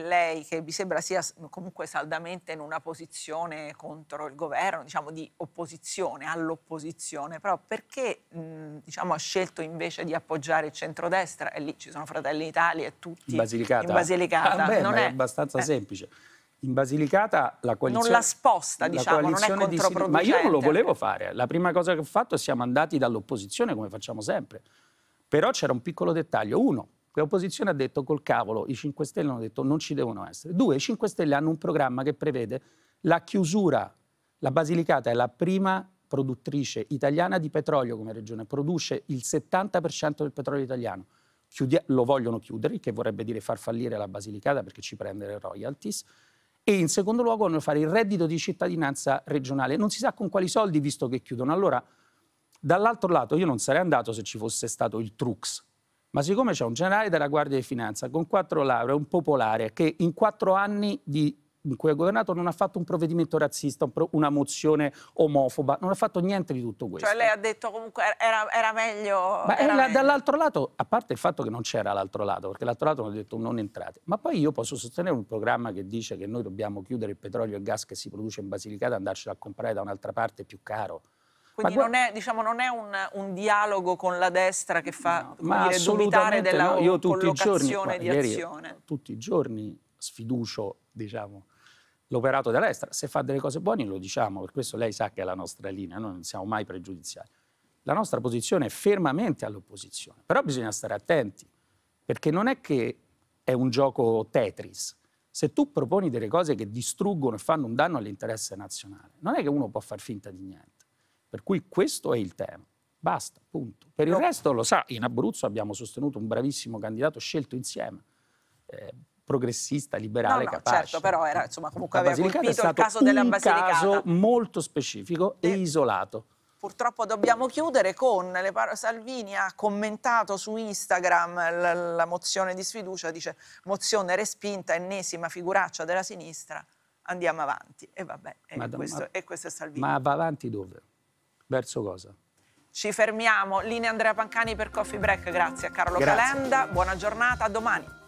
lei, che mi sembra sia comunque saldamente in una posizione contro il governo, diciamo di opposizione all'opposizione, però perché mh, mhmm, diciamo, ha scelto invece di appoggiare il centrodestra? E lì ci sono Fratelli Italia e tutti in Basilicata. In Basilicata. Ah, beh, non è... è abbastanza eh. semplice. In Basilicata la coalizione... Non la sposta, diciamo, la non è controproducente. Di... Ma io non lo volevo fare. La prima cosa che ho fatto è siamo andati dall'opposizione, come facciamo sempre. Però c'era un piccolo dettaglio. Uno, L'opposizione ha detto col cavolo, i 5 Stelle hanno detto non ci devono essere. Due, i 5 Stelle hanno un programma che prevede la chiusura. La Basilicata è la prima produttrice italiana di petrolio come regione, produce il 70% del petrolio italiano. Chiudia- lo vogliono chiudere, che vorrebbe dire far fallire la Basilicata perché ci prende le royalties. E in secondo luogo vogliono fare il reddito di cittadinanza regionale. Non si sa con quali soldi, visto che chiudono. Allora, dall'altro lato, io non sarei andato se ci fosse stato il Trux, ma siccome c'è un generale della Guardia di Finanza con quattro lauree, un popolare, che in quattro anni di, in cui ha governato non ha fatto un provvedimento razzista, un pro, una mozione omofoba, non ha fatto niente di tutto questo. Cioè lei ha detto comunque er, era, era meglio... Ma era la, meglio. dall'altro lato, a parte il fatto che non c'era l'altro lato, perché l'altro lato hanno detto non entrate, ma poi io posso sostenere un programma che dice che noi dobbiamo chiudere il petrolio e il gas che si produce in Basilicata e andarcelo a comprare da un'altra parte più caro. Quindi non è, diciamo, non è un, un, dialogo con la destra che fa no, dire, dubitare della no. Io tutti i giorni, di ieri, azione. Tutti i giorni sfiducio diciamo, l'operato della destra. Se fa delle cose buone lo diciamo, per questo lei sa che è la nostra linea, noi non siamo mai pregiudiziali. La nostra posizione è fermamente all'opposizione, però bisogna stare attenti, perché non è che è un gioco Tetris. Se tu proponi delle cose che distruggono e fanno un danno all'interesse nazionale, non è che uno può far finta di niente. Per cui questo è il tema. Basta, punto. Per il resto lo sa, in Abruzzo abbiamo sostenuto un bravissimo candidato scelto insieme. Eh, progressista, liberale, no, no, capace. Certo, però era, insomma, comunque la aveva colpito il caso della Basilicata. un caso molto specifico e, e eh, isolato. Purtroppo dobbiamo chiudere con le parole. Salvini ha commentato su Instagram la, la mozione di sfiducia, dice mozione respinta, ennesima figuraccia della sinistra, andiamo avanti. E vabbè, e, Madonna, questo, ma, e questo è Salvini. Ma va avanti dove? verso cosa? Ci fermiamo, linea Andrea Pancani per Coffee Break, grazie a Carlo grazie. Calenda, buona giornata, a domani.